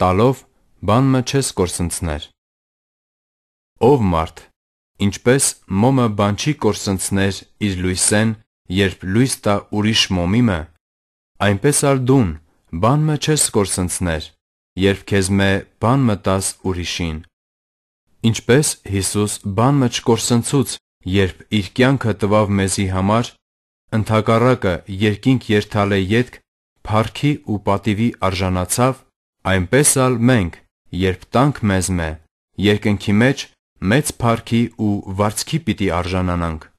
տալով բանը չես կորսնցներ։ Ով մարդ, ինչպես մոմը բան չի կորսնցներ իր լույսեն, երբ լույս տա ուրիշ մոմիմը, այնպես ալ դուն բանը չես կորսնցներ, երբ քեզ մե բանը տաս ուրիշին։ Ինչպես Հիսուս բանը չկորսնցուց, երբ իր կյանքը տվավ մեզի համար, ընդհակառակը երկինք երթալե յետք, փառքի ու պատիվի արժանացավ Այնպես ալ մենք, երբ տանք մեզ մե, երկնքի մեջ մեծ փառքի ու վարձքի պիտի արժանանանք։